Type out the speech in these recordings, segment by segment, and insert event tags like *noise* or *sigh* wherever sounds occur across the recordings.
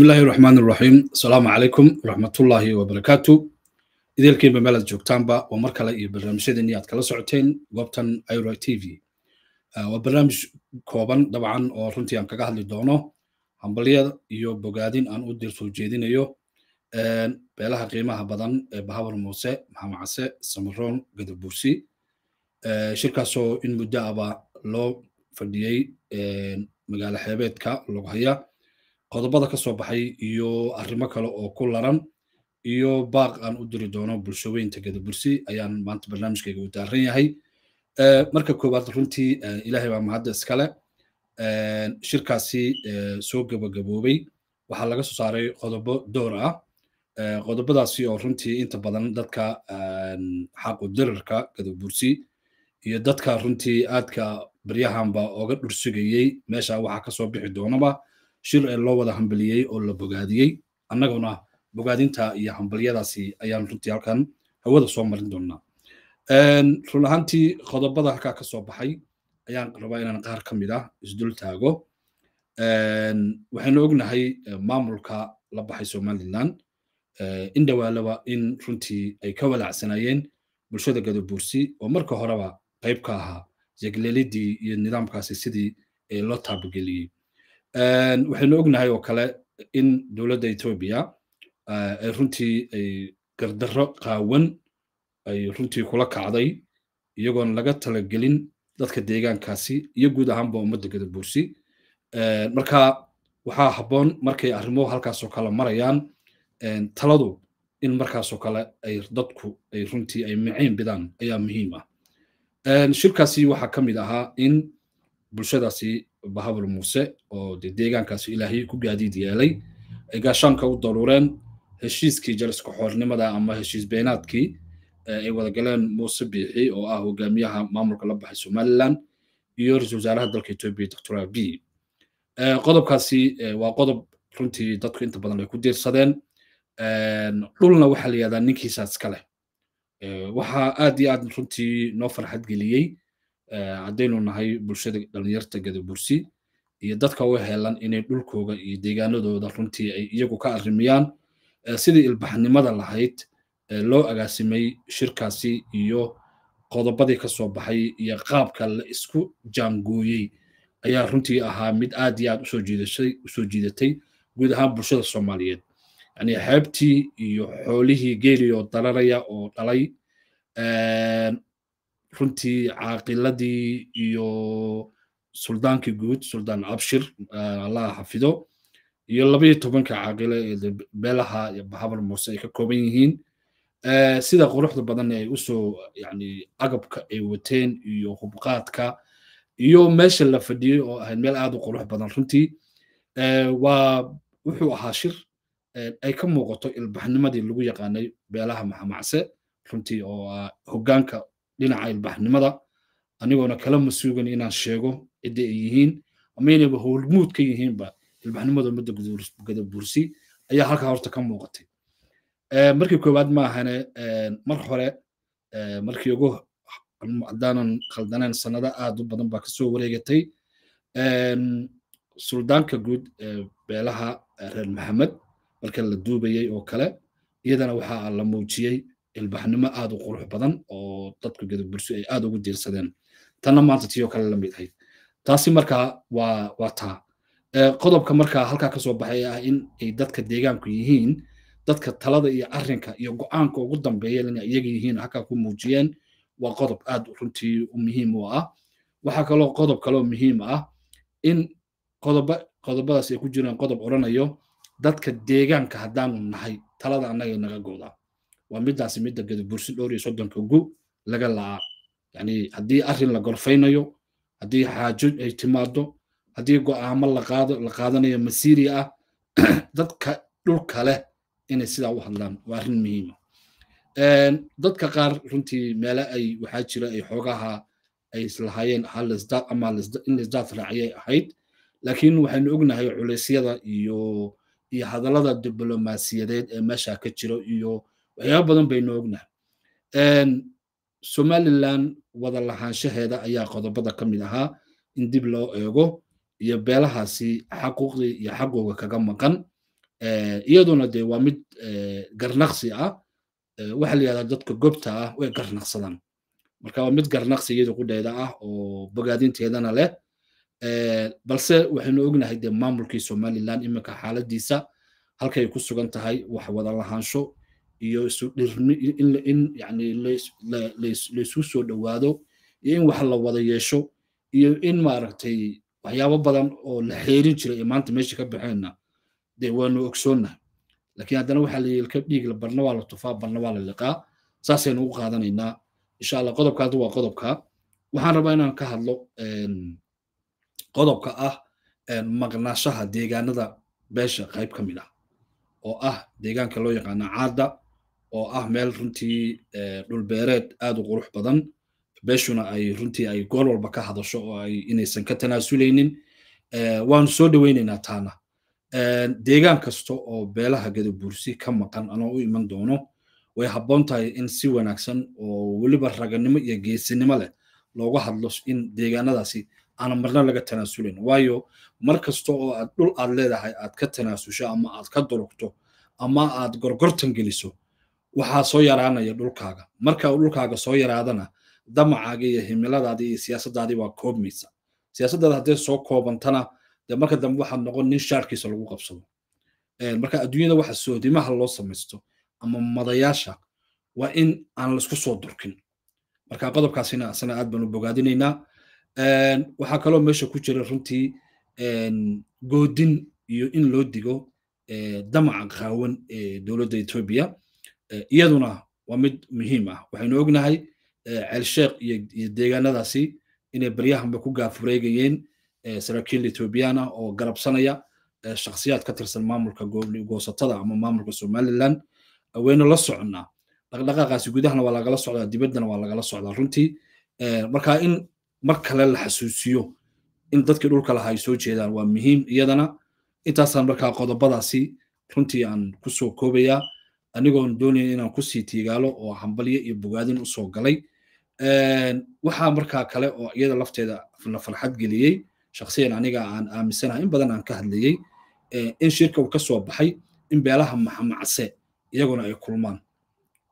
bismi illaahi raxmaan iraxiim asalaamu calaykum waraxmatullaahi wabarakaatu ideelkiinba meel joogtaanba waa mar kale iyo barnaamijyadeenii aad kala socoteen goobtan iro t v waa barnaamij kooban dabcan oo runtii aan kaga hadli doono hambalya iyo bogaadin aan u dirsoo jeedinayo beelaha qiimaha badan ee bahabar muuse maxamacase samaroon gadabuusi shirkaasoo in muddo aba loo fadhiyey magaalo xeebeedka haya qodobada ka soo baxay iyo arrimo kale oo ku laran iyo baaq aan u diri doono bulshaweynta gadabursi ayaan maanta barnaamijkayga u daaran yahay eh, marka koowaad runtii eh, ilaahay baa mahadda iskale eh, shirkaasi soo gabagaboobay waxaa laga soo saaray qodobo dowr ah qodobadaasi oo runtii inta badan dadka xaqu dirarka gadabursi iyo dadka runtii aadka baryahanba oga dhursugayey meesha waxaa kasoo bixi doonaba shir ee loo wada hambaliyey oo la bogaadiyey annaguna bogaadinta iyo hambalyadaasi ayaan runtii halkan hawada soo marin doonaa run ahaantii qodobada halkaa ka soo baxay ayaan rabaa inaan qaar ka mid ah isdul taago waxaynu ognahay eh, maamulka la baxay somalilan eh, in dhowaalaba in runtii ay ka walaacsanayeen bulshada gadabuursi oo marka horeba qayb ka ahaa yeglelidii iyo nidaamkaasi sidii loo taabageliyey waxaynu ognahay oo kale in dowladda ethoobiya eh, ay runtii ay gardaro qaawan ay runtii kula kacday iyagoon laga talagelin dadka deegaankaasi iyo guud ahaanba ummadda gadabuursi eh, marka waxaa habboon markay arrimuhu halkaasoo kale marayaan taladu in markaasoo kale ay dadku ay runtii ay maciin bidaan ayaa muhiim ah shirkaasi waxaa ka mid ahaa in bulshadaasi bahabul muuse oo de deegaankaasi ilaahay ku gaadiid yeelay ay gaashaanka u daruureen heshiiskii jaliska xoornimada ama heshiis beenaadkii ay wadagaleen muuse biixi oo ah hogaamiyaha maamulka la baxay somaliland iyo ra-isul wasaaraha dalka etoobiya doctor abi qodobkaasi waa qodob runtii dadku inta badan ay ku diirsadeen dhulna waxaa la yihahdaa ninkiisaa iska leh waxaa aad iyo aad runtii noo farxad geliyey caddaynu nahay bulshada dhallinyarta gadabursi iyo dadka u helan inay dhulkooga iyo deegaanadooda runtii ay iyagu ka arrimiyaan sidii ilbaxnimada lahayd loo agaasimay shirkaasi iyo qodobadii ka soo baxay iyo qaabka la isku jaangooyey ayaa runtii ahaa mid aad iyo aad usoo jiidatay guud ahaan bulshada soomaaliyeed yani xeebtii iyo xoolihii geeliyoo dararaya oo dhalay runtii caaqiladii iyo suldaankii guud suldaan abshir allaha xafido iyo labaiyo tobanka caaqile ee beelaha iyo bahabar muuse ay ka kooban yihiin sida quruxda badan ay usoo yani agabka ay wateen iyo hubqaadka iyo meesha la fadhiyey oo ahayd meel aad u qurux badan runtii waa wuxuu ahaa shir ay ka muuqato ilbaxnimadii lagu yaqaanay beelaha maxamacse runtii oo ah hogaanka dhinaca ilbaxnimada anigoona kala masuugan inaan sheego cidda ay yihiin amaynayba howlmuud ka yihiinba ilbaxnimada ummadda gadabursi ayaa halkaa horta ka muuqatay eh, markii koowaad maahane eh, mar hore eh, markii ugu haddaanan khaldanayn sanado aad u badan baa kasoo wareegatay suldaanka guud ee beelaha reer maxamed marka la duubayay oo kale iyadana waxaa la muujiyey ilbaxnimo aad u qurux badan oo dadka gedug bulso ay aad ugu diirsadeen tanna maanta tiyo kale la mid ahayd taasi markaa waa taa qodobka markaa halkaa kasoo baxay ah in ay dadka deegaanku yihiin dadka talada iyo arinka iyo go-aanka ugu dambeeya inay iyaga yihiin halkaa ku muujiyeen waa qodob aad runtii u muhiim u ah waxaa kaloo qodob kaloo muhiim ah in qodoba qodobadaas ay ku jiraan qodob oranayo dadka deegaanka haddaanu nahay talada annaga naga godaa waa midaas mida gadabursi dhowr iyo soddonka gu laga la'a yani haddii arin la gorfaynayo haddii xaajo ay timaado haddii go'aamo la qaadanayo masiiri ah *clears throat* dadka dhulka leh inay sidaa u hadlaan waa arrin muhiima ah. dadka qaar runtii meele ay waxaa jira ay xoogaha ay islahaayeen ama in laisdaad raaciyay ahayd laakiin waxaynu ognahay culeysyada iyo iyo hadallada diblomaasiyadeed ee meeshaa ka jiro iyo waxyaaba badan baynu ognahay somalilan wada lahaanshaheeda ayaa qodobada ka mid ahaa in dib loo eego iyo beelahaasi xaquuqdii iyo xaqooga kaga maqan iyaduna dee waa mid garnaqsi ah waxa la yidhahdaa dadka gobta ah way garnaqsadaan marka waa mid garnaqsi iyadu qudheeda ah oo bogaadinteedana leh balse waxaynu ognahay dee maamulkii somalilan iminka xaaladiisa halkay ku sugan tahay wax wada lahaansho iyo in yani laysuu soo dhowaado iyo in wax la wada yeesho iyo in maaragtay waxyaabo badan oo la xeerin jiray ee maanta meesha ka baxeenna dee waanu ogsoonnahay laakiin haddana waxaa la yeelka dhiigla barna waa la tufaa barna waa la liqaa saasaynu u qaadanaynaa insha allah qodobkaadu waa qodobka waxaan rabaa inaan ka hadlo qodobka ah maqnaashaha deegaanada beesha qayb ka mid ah oo ah deegaanka loo yaqaana caadda oo ah meel runtii eh, dhulbeereed aad u qurux badan beeshuna ay runtii ay goor walba ka hadasho oo ay inaysan ka tanaasulaynin eh, waanu soo dhoweynaynaa taana eh, deegaan kasta oo beelaha gadabuursi ka maqan anoo u iman doono way habboon tahay in si wanaagsan oo weliba raganimo iyo geesinimo leh loogu hadlo in deegaanadaasi aana marna laga tanaasulayn waayo mar kasta oo aad dhul aad leedahay aad ka tanaasusho ama aad ka durugto ama aad gorgortan geliso waxaa soo yaraanaya dhulkaaga marka dhulkaaga soo yaraadana damacaaga iyo himiladaadii iyo siyaasadaadii waa koobmaysa siyaasadaada hadday soo koobantana dee marka dambe waxaad noqon nin shaarkiisa lagu qabsado marka adduunyada waxa soodimaha loo samaysto ama madayaasha waa in aan laisku soo durkin marka qodobkaasina asana aad baan u bogaadinaynaa waxaa kaloo meesha ku jira runtii goodin iyo in loo digo damaca qaawan ee dowladda etoobiya iyaduna waa mid muhiim ah waxaynu ognahay e, ceelsheekh iyo deegaanadaasi inay baryahanba ku gaafureegayeen e, saraakiil etoobiyaana oo garabsanaya e, shakhsiyaad ka tirsan maamulka goosatada ama maamulka somaliland waynu la soconnaa dhaqdhaqaaqaasi gudahana waa lagala socdaa dibaddana waa lagala socdaa runtii markaa in mar kale la xasuusiyo in dadkii dhulka lahaa ay soo jeedaan waa muhiim iyadana intaasaan markaa qodobadaasi runtii aan kusoo soo koobayaa anigoon doonaya inaan kusii tiigaalo oo hambalyo iyo bogaadin usoo galay waxaa markaa kale oo iyada lafteeda na farxad geliyey shakhsiyan aniga aan aaminsanahay in badan aan ka hadlayey in shirka uu kasoo baxay in beelaha maxamacse iyaguna ay kulmaan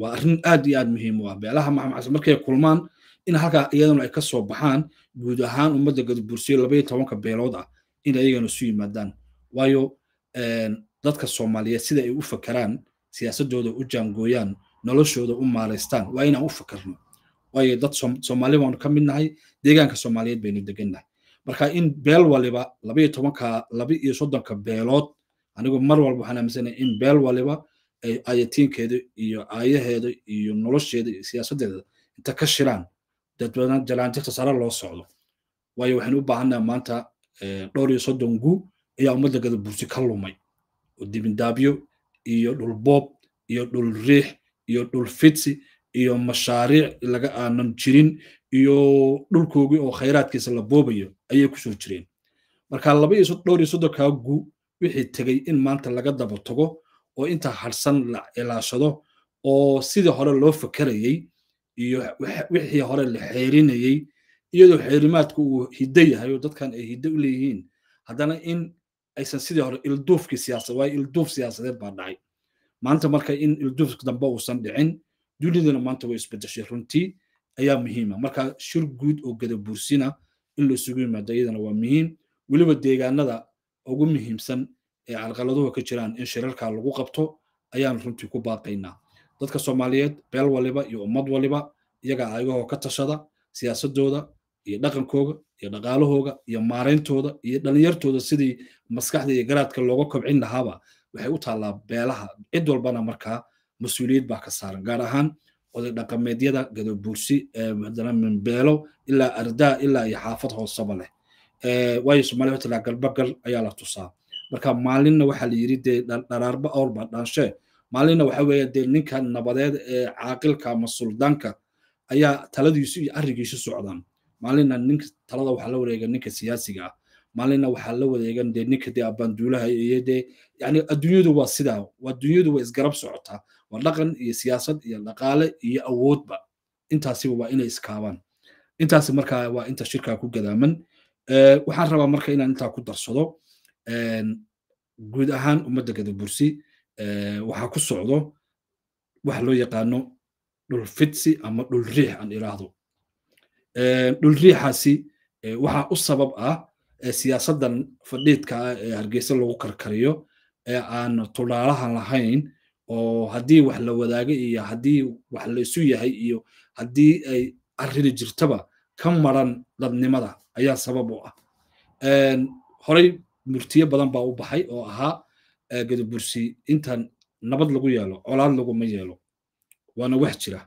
waa arrin aad iyo aad muhiim u ah beelaha maxamacse markay kulmaan in halkaa iyaduna ay kasoo baxaan guud ahaan ummadda gadbursiyo labaiyo tobanka beelood ah in ayagana isu yimaadaan waayo dadka soomaaliyeed sida ay u fakaraan siyaasadooda u jaangooyaan noloshooda u maaraystaan waa inaan u fakarno waayo dad soomaali baanu ka mid nahay deegaanka soomaaliyeed baynu degannahay marka in beel waliba labaiyo tobanka laba iyo soddonka beelood anigu mar walba waxaan aaminsanaya in beel waliba ay ayatiinkeeda iyo aayaheeda iyo nolosheeda iyo siyaasaddeeda inta ka shiraan dadbadna jalaanjirta sare loo socdo waayo waxaan u baahannaha maanta eh, dhowr iyo soddon guu ayaa ummadda gadabursi ka lumay oo dibindaabyo iyo dhul boob iyo dhul riix iyo dhul fidsi iyo mashaariic laga aanan jirin iyo dhulkoogii oo khayraadkiisa la boobayo ayay ku soo jireen marka laba iyo dhowr iyo soddonkaa gu wixii tegey in maanta laga daba tago oo intaa harsan la ilaashado oo sidii hore loo fakerayey iyo wixii hore la xeerinayey iyadoo xeerimaadku uu hiddo yahay oo dadkan ay hiddo u leeyihiin haddana in aysan sidii hore ilduufkii siyaasad waayo ilduuf siyaasadeed baa dhacay maanta marka in ilduuf dambe uusan dhicin duniduna maanta way isbedeshay runtii ayaa muhiima ah. marka shir guud oo gadabuursina in la isugu yimaado iyadana waa muhiim weliba deegaanada ugu muhiimsan ee calqaladuhu ka jiraan in shirarkaa lagu qabto ayaan runtii ku baaqaynaa dadka soomaaliyeed beel waliba iyo ummad waliba iyagaa ayagahoo ka tashada siyaasadooda iyo dhaqankooga iyo dhaqaalahooga iyo maarayntooda iyo dhalinyartooda sidii maskaxda iyo garaadka looga kobcin lahaaba waxay u taallaa beelaha cid walbana markaa mas-uuliyad baa ka saaran gaar ahaan oday dhaqameedyada gadobuursi minbeelo ilaa ardaa ilaa iyo xaafad hoosaba leh waayo somalia hotelaa galbagal ayaa la tusaa marka maalinna waxaa la yiri dee dharaarba awrbaa dhaanshee maalinna waxa weeye dee ninka nabadeed ee caaqilka ama suldaanka ayaa taladiisu iyo arrigiisu socdaan maalinna ninka talada waxaa la wareega ninka siyaasiga ah maalinna waxaa la wareegan dee ninka dee abaanduulaha iyo dee yani adduunyadu waa sidaa adduunyadu waa isgarab socotaa waa dhaqan iyo siyaasad iyo dhaqaale iyo awoodba intaasiba waa inay iskaabaan intaasi markaa waa inta shirkaa ku gadaaman waxaan rabaa marka inaan intaa ku darsado guud ahaan ummadda gadabursi waxaa ku socdo wax loo yaqaano dhul fidsi ama dhul riix aan iraahdo dhulriixaasi waxaa u sabab ah siyaasaddan fadhiidka hargeysa lagu karkariyo ee aan tudaalahan lahayn oo haddii wax la wadaagay iyo haddii wax laisu yahay iyo haddii ay arrini jirtaba ka maran dadnimada ayaa sabab u ah horay murtiyo badan baa u baxay oo ahaa gadabursi intaan nabad lagu yeelo colaad laguma yeelo waana wax jira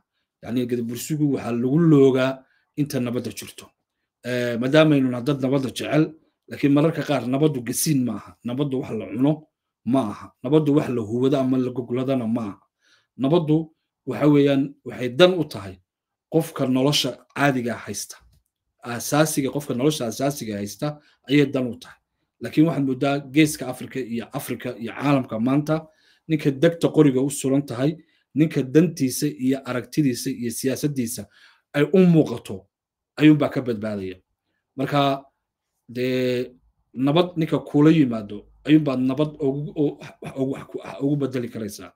yani gadabursigu waxaa lagu loogaa inta nabadda jirto eh, maadaamaynu dad nabadda jecel laakiin mararka qaar nabaddu gasiin ma aha nabaddu wax la cuno ma aha nabaddu wax la huwado ama la gogladana ma aha nabaddu waxa weeyaan waxay dan u tahay qofka nolosha caadiga haysta asaasiga qofka nolosha asaasiga haysta ayay dan u tahay laakiin waxaad moodaa geeska africa iyo africa iyo caalamka maanta ninka degta qoriga u suran tahay ninka dantiisa iyo aragtidiisa iyo siyaasadiisa ay u muuqato ayuunbaa ka badbaadaya marka dee nabad ninka kuula yimaado ayuunbaad nabad ugu bedeli karaysaa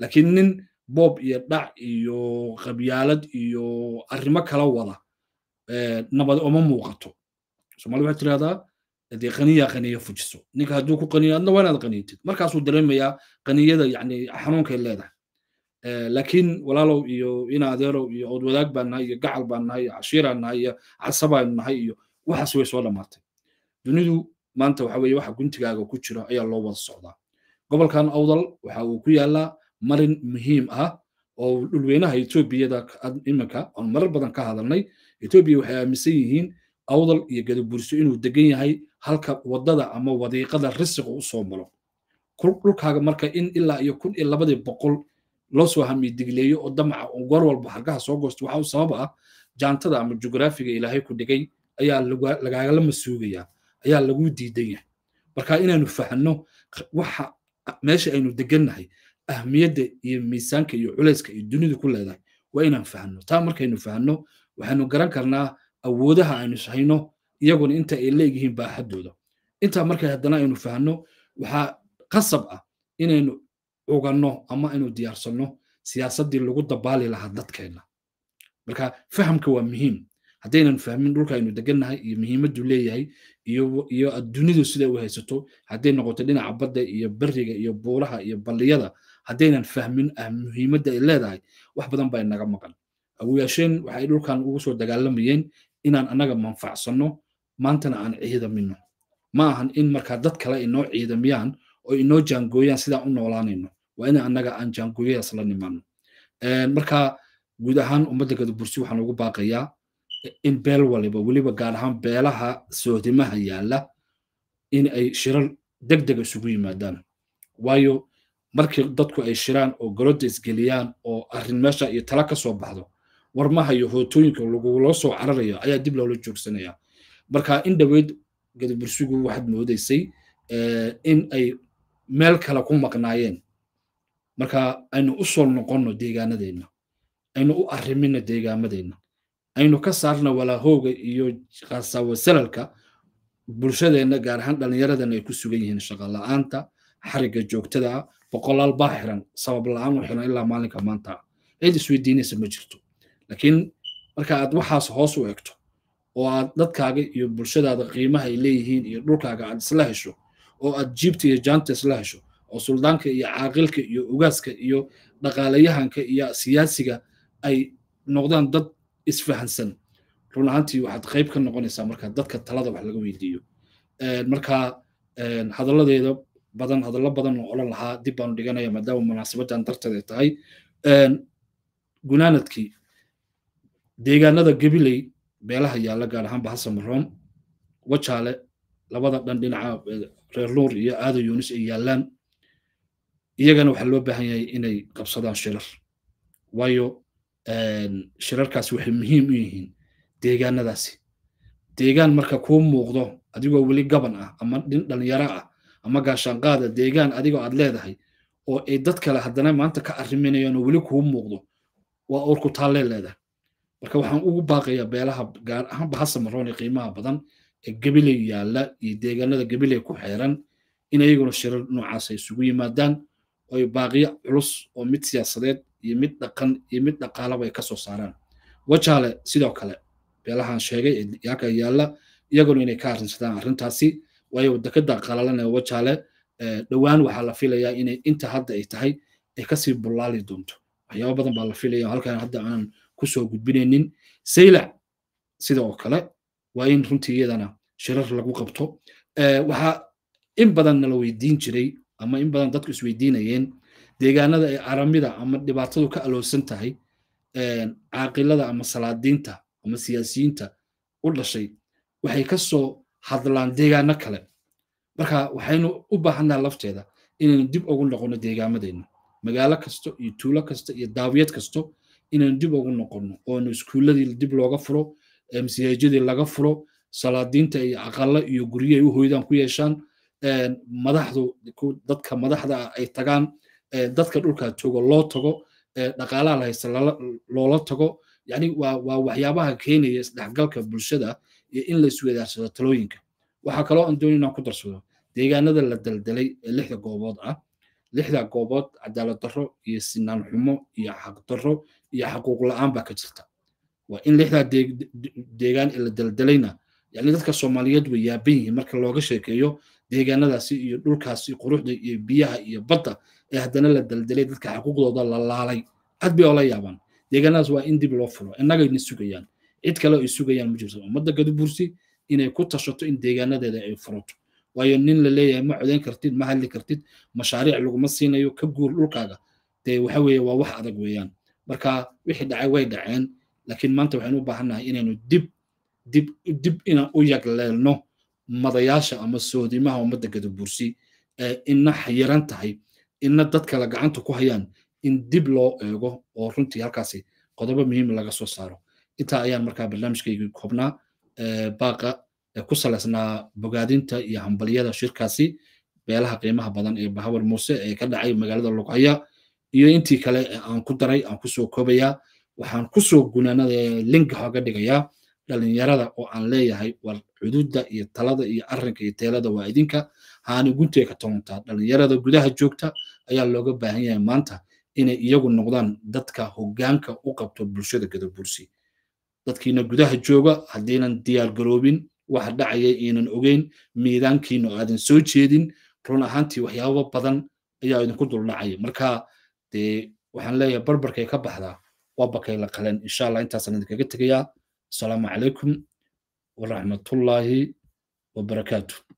laakiin nin boob iyo dhac iyo qabyaalad iyo arrimo kala wada eh, nabad oma muuqato somali waxay tirahdaa dee qaniya qaniya fujiso ninka hadduu ku qaniyo adna waa inaad qaniyatid markaasuu dareemayaa qaniyada yani xanuunkay leedahay Eh, laakiin walaalow iyo ina iyo ood wadaag iyo gacal baan iyo cashiiraan nahay iyo casabaan nahay iyo waxaas way soo dhammaatay dunidu maanta waxa weeye waxa guntigaaga ku jira ayaa loo wada socdaa gobolkan awdal waxa uu ku yaalaa marin muhiim ah oo dhulweynaha etoobiyada iminka oon marar badan ka hadalnay etoobiya waxay aaminsan yihiin awdal iyo gadaburso inuu degan yahay halka wadada ama wadiiqada risiqu u soo maro dhulkaaga marka in ilaa iyo kun iyo labadii boqol loo soo hamidigleeyo oo damaca goor walba hargaha soo goosto waxaa u sabab ah jaantada ama jugraafiga ilaahay ku dhigay ayaa lagaagala masuugaya ayaa lagu diidan yahay marka inaanu fahanno waxa meesha aynu degannahay ahmiyadda iyo miisaanka iyo culayska iyo dunidu ku leedahay waa inaan fahanno taa markaynu fahanno waxaynu garan karnaa awoodaha aynu hayno iyaguna inta ay leegyihiin baaxadooda intaa markay haddana aynu fahanno waxaa qasab ah inaynu oganno ama inu diyaarsanno siyaasadii lagu dabaali lahaa dadkeenna marka fahamka waa muhiim haddaynan fahmin dhulka dhulkaaynu degannahay iyo muhiimaddu leeyahay iyo addunidu sida u haysato hadday noqoto dhinaca badda iyo beriga iyo buuraha iyo balliyada haddaynan fahmin ah muhiimadda ay leedahay wax badan baa naga maqan aguyaasheen waxay dhulkan ugu soo dagaalamayeen inaan annaga manfacsanno maantana aan ciidamino ma ahan in markaa dad kale inoo ciidamiyaan oo inoo jaangooyaan sidaan u noolaanayno waa in annaga aan jaangooyayaas la nimaano marka guud ahaan ummadda gadabursi waxaan ugu baaqayaa in beel waliba weliba gaar ahaan beelaha soodimaha yaala in ay shirar deg dega isugu yimaadaan waayo markii dadku ay shiraan oo golodda isgeliyaan oo arrin meesha iyo tala kasoo baxdo warmaha iyo hootooyinka laguloo soo cararayo ayaa dib loola joogsanaya marka in dhoweyd gadabursigu waxaad moodaysay in ay meel kale ku maqnaayeen marka aynu u sool noqonno deegaanadeenna aynu u arrimino deegaamadeenna aynu ka saarna walaahooga iyo khasaawasalalka bulshadeenna gaar ahaan dhallinyaradan ay ku sugan yihiin shaqala-aanta xarigga joogtada ah, boqolaal baa xiran sabab la-aan u xiran ilaa maalinka maanta cid isweydiinaysa ma jirto laakiin marka aad waxaas hoos u egto oo aad dadkaaga iyo bulshadaada qiimaha ay leeyihiin iyo dhulkaaga aad isla hesho oo aad ah jiibta iyo jantes la hesho oo suldaanka iyo caaqilka iyo ugaaska iyo dhaqaalayahanka iyo siyaasiga ay noqdaan dad isfahansan run ahaantii waxaad qayb ka noqonaysaa marka dadka talada wax laga weydiiyo marka hadalladeeda badan hadallo badan oo odhan lahaa dib baanu dhiganaya maadaama munaasabadan darteed ay tahay gunaanadkii deegaanada gabiley beelaha yaalla gaar ahaan bahasamaroon wajaale labada dhan dhinaca eh, reer luur iyo aada yunis ay yaallaan iyagana waxaa loo baahan yahay inay qabsadaan shirar waayo shirarkaasi waxay muhiim u yihiin deegaanadaasi deegaan marka kuu muuqdo adigoo weli gaban ah ama nin dhalinyaro ah ama gaashaanqaada deegaan adigoo aad leedahay oo ay dad kale haddana maanta ka arriminayaan weli kuu muuqdo waa owr ku taallee leedahay marka waxaan ugu baaqayaa beelaha gaar ahaanba ha samaroon qiimaha badan gebiley yaalla iyo deegaanada gebiley ku xeeran in ayaguna shirar noocaas ay isugu yimaadaan oy baaqiyo culus oo mid siyaasadeed iyo mid dhaqan iyo mid dhaqaalaba ay kasoo saaraan wajale sidoo kale beelahaan sheegay yaaka yaalla iyaguna inay ka arrinsadaan arrintaasi waayo wadakada qalalana wajale dhowaan waxaa la filayaa inay inta hadda ay tahay ay kasii bullaali doonto waxyaaba badan baa la filaya halkan hadda aanan kusoo gudbinaynin saylac sida oo kale waa in runtii iyadana shirar lagu qabto eh, waxaa in badanna la weydiin jiray ama in badan dadku isweydiinayeen deegaanada ay aramida ama dhibaatadu ka aloosan tahay eh, caaqilada ama salaadiinta ama siyaasiyiinta u dhashay waxay ka soo hadlaan deegaano kale marka waxaynu u baahannaha lafteeda inaynu dib ugu noqonno deegaamadeena magaalo kasto iyo tuulo kasta iyo daawiyad kasto inaynu dib ugu noqonno oonu iskuulladii dib looga furo mchadii laga furo salaadiinta iyo aqala iyo guryay u hoydaan ku yeeshaan madaxdu dadka madaxdaa ay tagaan dadka dhulkaa joogo loo tago dhaqaalaha haysta loola tago yani waa waxyaabaha keenaya isdhexgalka bulshada iyo in la isweydaarsado talooyinka waxaa kaloo aan dooni inaan ku darsado deegaanada la daldalay ee lixda goobood ah lixda goobood cadaalad darro iyo sinaan xumo iyo xaq darro iyo xaquuq la'aan baa ka jirta waa in lixdaa deegaan ee la daldalayna yani dadka soomaaliyeed way yaaban yihiin marka looga sheekeeyo deegaanadaasi iyo dhulkaasi quruxda iyo biyaha iyo badda ee haddana la daldalay dadka xuquuqdooda la laalay cad bay ola yaabaan deegaanadaas waa in dib loo fulo innagayna sugayaan cid kale ay sugayaan ma jirto ummadda gadibursi inay ku tashato in deegaanadeeda ay furato waayo nin la leeyahay ma codayn kartid ma hadli kartid mashaariic laguma siinayo ka guur dhulkaaga dee waxa weeye waa wax adag weeyaan marka wixii dhacay way dhaceen laakiin maanta waxaynu u baahannahay inaynu dib dib dib inaan u yagleelno madayaasha ama soodimaha ummadda gadabuursi ee ina xayiran tahay ina dad kale gacanta ku hayaan in dib loo eego oo runtii halkaasi qodobo muhiim ah laga soo saaro intaa ayaan markaa barnaamijkaygii koobnaa baaqa ku salaysnaa bogaadinta iyo hambalyada shirkaasi beelaha qiimaha badan ee bahawar muuse ee ka dhacay magaalada luqaya iyo intii kale aan ku daray aan ku koobayaa waxaan kusoo gunaanada link hooga dhigayaa dhalinyarada oo aan leeyahay war cududa iyo talada iyo arrinka iyo teelada waa idinka haani guntee ka toontaa dhalinyarada gudaha joogta ayaa looga baahan yahay maanta inay iyagu noqdaan dadka hogaanka u qabto bulshada gadabursi dadkiina gudaha jooga haddiinan diyaargaroobin waxa dhacaya iinan ogeyn miidaankiina aadan soo jeedin run ahaantii waxyaaba badan ayaa idinku duldhacaya marka dee waxaan leeyahay barbarkay ka baxdaa وبكي لقلن إن شاء الله أنت سنة كجتك يا السلام عليكم ورحمة الله وبركاته